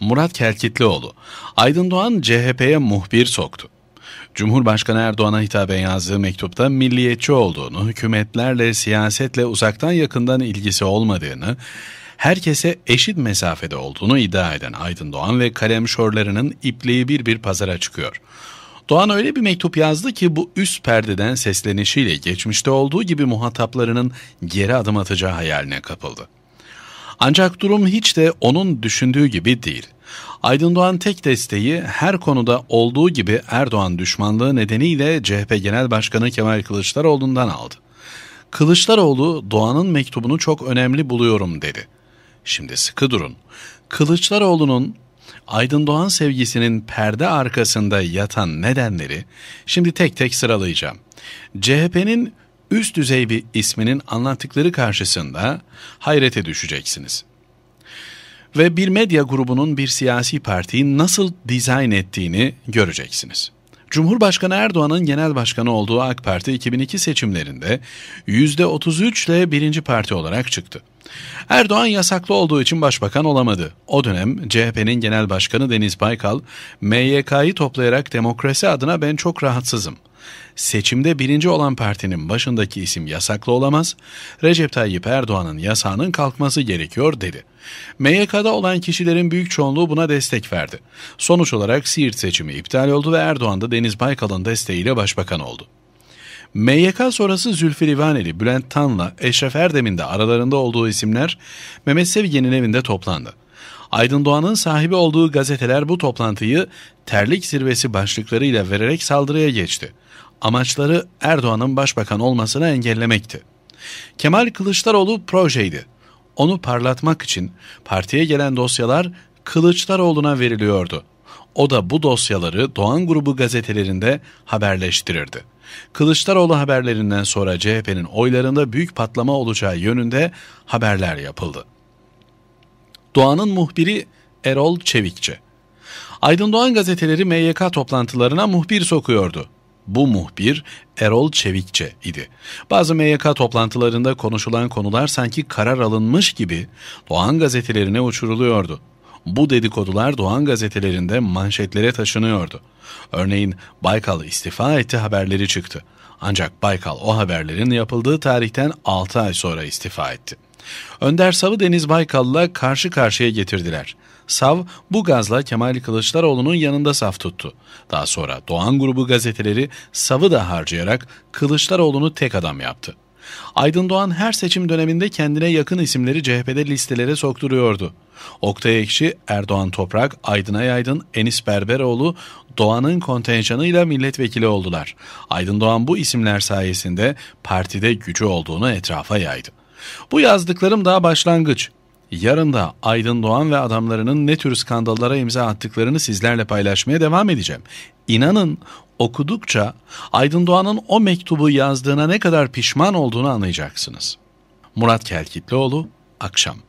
Murat Kelkitlioğlu, Aydın Doğan CHP'ye muhbir soktu. Cumhurbaşkanı Erdoğan'a hitaben yazdığı mektupta milliyetçi olduğunu, hükümetlerle, siyasetle uzaktan yakından ilgisi olmadığını, herkese eşit mesafede olduğunu iddia eden Aydın Doğan ve kalemşorlarının ipliği bir bir pazara çıkıyor. Doğan öyle bir mektup yazdı ki bu üst perdeden seslenişiyle geçmişte olduğu gibi muhataplarının geri adım atacağı hayaline kapıldı. Ancak durum hiç de onun düşündüğü gibi değil. Aydın Doğan tek desteği her konuda olduğu gibi Erdoğan düşmanlığı nedeniyle CHP Genel Başkanı Kemal Kılıçdaroğlu'ndan aldı. Kılıçdaroğlu Doğan'ın mektubunu çok önemli buluyorum dedi. Şimdi sıkı durun. Kılıçdaroğlu'nun Aydın Doğan sevgisinin perde arkasında yatan nedenleri şimdi tek tek sıralayacağım. CHP'nin üst düzey bir isminin anlattıkları karşısında hayrete düşeceksiniz. Ve bir medya grubunun bir siyasi partiyi nasıl dizayn ettiğini göreceksiniz. Cumhurbaşkanı Erdoğan'ın genel başkanı olduğu AK Parti 2002 seçimlerinde %33 ile birinci parti olarak çıktı. Erdoğan yasaklı olduğu için başbakan olamadı. O dönem CHP'nin genel başkanı Deniz Baykal, MYK'yı toplayarak demokrasi adına ben çok rahatsızım. Seçimde birinci olan partinin başındaki isim yasaklı olamaz, Recep Tayyip Erdoğan'ın yasağının kalkması gerekiyor dedi. MYK'da olan kişilerin büyük çoğunluğu buna destek verdi. Sonuç olarak Siirt seçimi iptal oldu ve Erdoğan da Deniz Baykal'ın desteğiyle başbakan oldu. MYK sonrası Zülfü Livaneli, Bülent Tan'la Eşref Erdem'in de aralarında olduğu isimler Mehmet Sevgi'nin evinde toplandı. Aydın Doğan'ın sahibi olduğu gazeteler bu toplantıyı terlik zirvesi başlıklarıyla vererek saldırıya geçti. Amaçları Erdoğan'ın başbakan olmasını engellemekti. Kemal Kılıçdaroğlu projeydi. Onu parlatmak için partiye gelen dosyalar Kılıçdaroğlu'na veriliyordu. O da bu dosyaları Doğan Grubu gazetelerinde haberleştirirdi. Kılıçdaroğlu haberlerinden sonra CHP'nin oylarında büyük patlama olacağı yönünde haberler yapıldı. Doğan'ın muhbiri Erol Çevikçi. Aydın Doğan gazeteleri MYK toplantılarına muhbir sokuyordu. Bu muhbir Erol Çevikçe idi. Bazı MYK toplantılarında konuşulan konular sanki karar alınmış gibi Doğan gazetelerine uçuruluyordu. Bu dedikodular Doğan gazetelerinde manşetlere taşınıyordu. Örneğin Baykal istifa etti haberleri çıktı. Ancak Baykal o haberlerin yapıldığı tarihten 6 ay sonra istifa etti. Önder Sav'ı Deniz Baykal'la karşı karşıya getirdiler. Sav bu gazla Kemal Kılıçdaroğlu'nun yanında saf tuttu. Daha sonra Doğan grubu gazeteleri Sav'ı da harcayarak Kılıçdaroğlu'nu tek adam yaptı. Aydın Doğan her seçim döneminde kendine yakın isimleri CHP'de listelere sokturuyordu. Oktay Ekşi, Erdoğan Toprak, Aydın Aydın, Enis Berberoğlu Doğan'ın kontenjanıyla milletvekili oldular. Aydın Doğan bu isimler sayesinde partide gücü olduğunu etrafa yaydı. Bu yazdıklarım daha başlangıç. Yarın da Aydın Doğan ve adamlarının ne tür skandallara imza attıklarını sizlerle paylaşmaya devam edeceğim. İnanın okudukça Aydın Doğan'ın o mektubu yazdığına ne kadar pişman olduğunu anlayacaksınız. Murat Kelkitlioğlu, Akşam